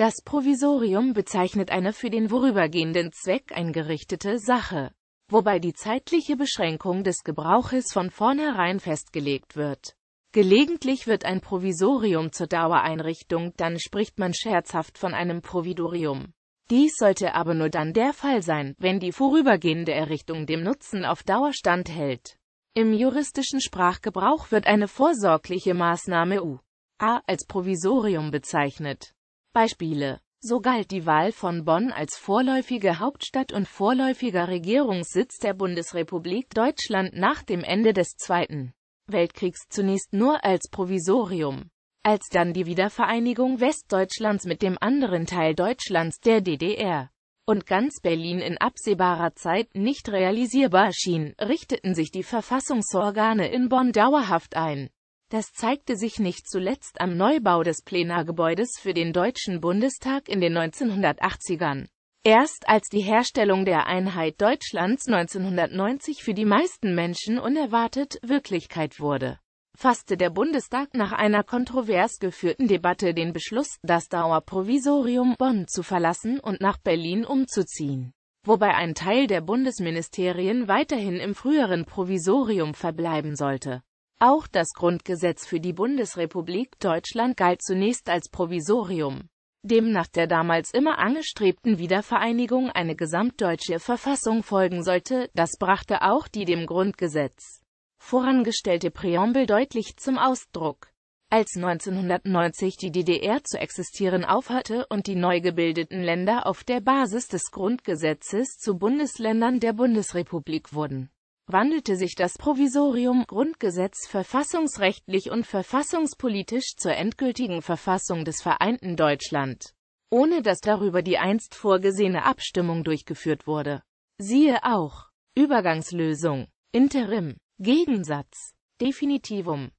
Das Provisorium bezeichnet eine für den vorübergehenden Zweck eingerichtete Sache, wobei die zeitliche Beschränkung des Gebrauches von vornherein festgelegt wird. Gelegentlich wird ein Provisorium zur Dauereinrichtung, dann spricht man scherzhaft von einem Providorium. Dies sollte aber nur dann der Fall sein, wenn die vorübergehende Errichtung dem Nutzen auf Dauer standhält. Im juristischen Sprachgebrauch wird eine vorsorgliche Maßnahme U. A als Provisorium bezeichnet. Beispiele So galt die Wahl von Bonn als vorläufige Hauptstadt und vorläufiger Regierungssitz der Bundesrepublik Deutschland nach dem Ende des Zweiten Weltkriegs zunächst nur als Provisorium. Als dann die Wiedervereinigung Westdeutschlands mit dem anderen Teil Deutschlands, der DDR, und ganz Berlin in absehbarer Zeit nicht realisierbar schien, richteten sich die Verfassungsorgane in Bonn dauerhaft ein das zeigte sich nicht zuletzt am Neubau des Plenargebäudes für den Deutschen Bundestag in den 1980ern. Erst als die Herstellung der Einheit Deutschlands 1990 für die meisten Menschen unerwartet Wirklichkeit wurde, fasste der Bundestag nach einer kontrovers geführten Debatte den Beschluss, das Dauerprovisorium Bonn zu verlassen und nach Berlin umzuziehen, wobei ein Teil der Bundesministerien weiterhin im früheren Provisorium verbleiben sollte. Auch das Grundgesetz für die Bundesrepublik Deutschland galt zunächst als Provisorium dem nach der damals immer angestrebten Wiedervereinigung eine gesamtdeutsche Verfassung folgen sollte, das brachte auch die dem Grundgesetz vorangestellte Präambel deutlich zum Ausdruck. Als 1990 die DDR zu existieren aufhatte und die neu gebildeten Länder auf der Basis des Grundgesetzes zu Bundesländern der Bundesrepublik wurden, wandelte sich das Provisorium Grundgesetz verfassungsrechtlich und verfassungspolitisch zur endgültigen Verfassung des Vereinten Deutschland, ohne dass darüber die einst vorgesehene Abstimmung durchgeführt wurde. Siehe auch Übergangslösung Interim Gegensatz Definitivum